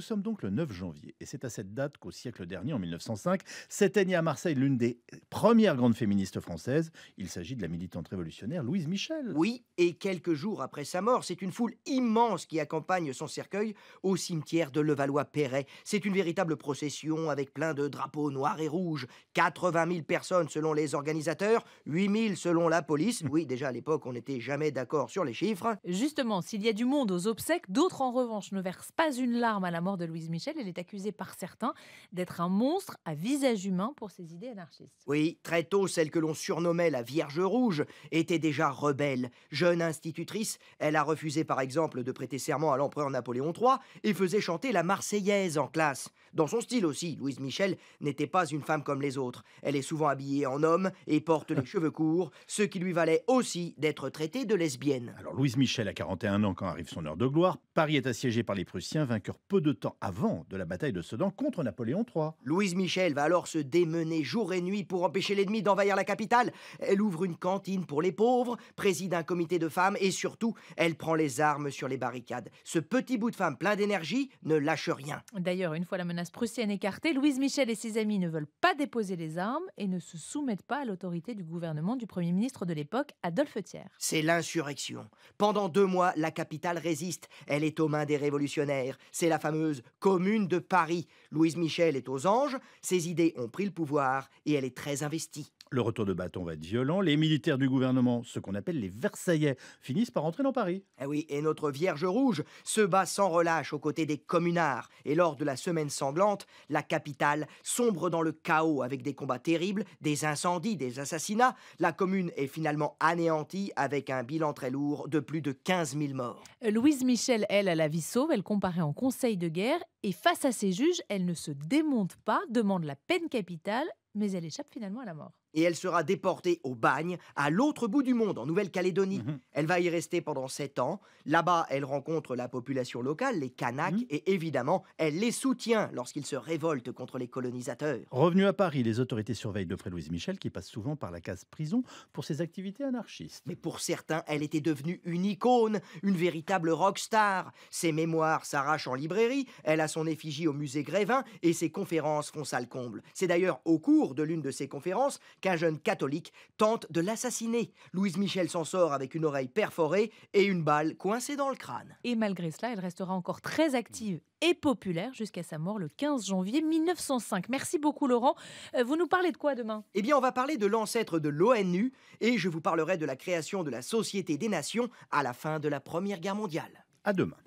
Nous sommes donc le 9 janvier, et c'est à cette date qu'au siècle dernier, en 1905, s'éteignait à Marseille l'une des premières grandes féministes françaises. Il s'agit de la militante révolutionnaire Louise Michel. Oui, et quelques jours après sa mort, c'est une foule immense qui accompagne son cercueil au cimetière de Levallois-Perret. C'est une véritable procession avec plein de drapeaux noirs et rouges. 80 000 personnes selon les organisateurs, 8 000 selon la police. Oui, déjà à l'époque, on n'était jamais d'accord sur les chiffres. Justement, s'il y a du monde aux obsèques, d'autres en revanche ne versent pas une larme à la mort de Louise Michel, elle est accusée par certains d'être un monstre à visage humain pour ses idées anarchistes. Oui, très tôt, celle que l'on surnommait la Vierge Rouge était déjà rebelle. Jeune institutrice, elle a refusé par exemple de prêter serment à l'empereur Napoléon III et faisait chanter la Marseillaise en classe. Dans son style aussi, Louise Michel n'était pas une femme comme les autres. Elle est souvent habillée en homme et porte les cheveux courts, ce qui lui valait aussi d'être traitée de lesbienne. Alors Louise Michel a 41 ans quand arrive son heure de gloire. Paris est assiégé par les Prussiens, vainqueur peu de temps avant de la bataille de Sedan contre Napoléon III. Louise Michel va alors se démener jour et nuit pour empêcher l'ennemi d'envahir la capitale. Elle ouvre une cantine pour les pauvres, préside un comité de femmes et surtout, elle prend les armes sur les barricades. Ce petit bout de femme plein d'énergie ne lâche rien. D'ailleurs, une fois la menace prussienne écartée, Louise Michel et ses amis ne veulent pas déposer les armes et ne se soumettent pas à l'autorité du gouvernement du Premier ministre de l'époque, Adolphe Thiers. C'est l'insurrection. Pendant deux mois, la capitale résiste. Elle est aux mains des révolutionnaires. C'est la fameuse Commune de Paris. Louise Michel est aux anges, ses idées ont pris le pouvoir et elle est très investie. Le retour de bâton va être violent. Les militaires du gouvernement, ce qu'on appelle les Versaillais, finissent par entrer dans Paris. Eh oui, et notre Vierge Rouge se bat sans relâche aux côtés des communards. Et lors de la semaine sanglante, la capitale sombre dans le chaos avec des combats terribles, des incendies, des assassinats. La commune est finalement anéantie avec un bilan très lourd de plus de 15 000 morts. Euh, Louise Michel, elle, à la vie sauve. Elle comparaît en conseil de guerre et face à ses juges, elle ne se démonte pas, demande la peine capitale, mais elle échappe finalement à la mort et elle sera déportée au bagne, à l'autre bout du monde, en Nouvelle-Calédonie. Mhm. Elle va y rester pendant sept ans. Là-bas, elle rencontre la population locale, les Kanaks, mhm. et évidemment, elle les soutient lorsqu'ils se révoltent contre les colonisateurs. Revenu à Paris, les autorités surveillent le près Louise Michel, qui passe souvent par la case prison pour ses activités anarchistes. Mais pour certains, elle était devenue une icône, une véritable rockstar. Ses mémoires s'arrachent en librairie, elle a son effigie au musée Grévin, et ses conférences font le comble. C'est d'ailleurs au cours de l'une de ses conférences qu'un jeune catholique tente de l'assassiner. Louise Michel s'en sort avec une oreille perforée et une balle coincée dans le crâne. Et malgré cela, elle restera encore très active et populaire jusqu'à sa mort le 15 janvier 1905. Merci beaucoup Laurent. Euh, vous nous parlez de quoi demain Eh bien on va parler de l'ancêtre de l'ONU et je vous parlerai de la création de la Société des Nations à la fin de la Première Guerre mondiale. À demain.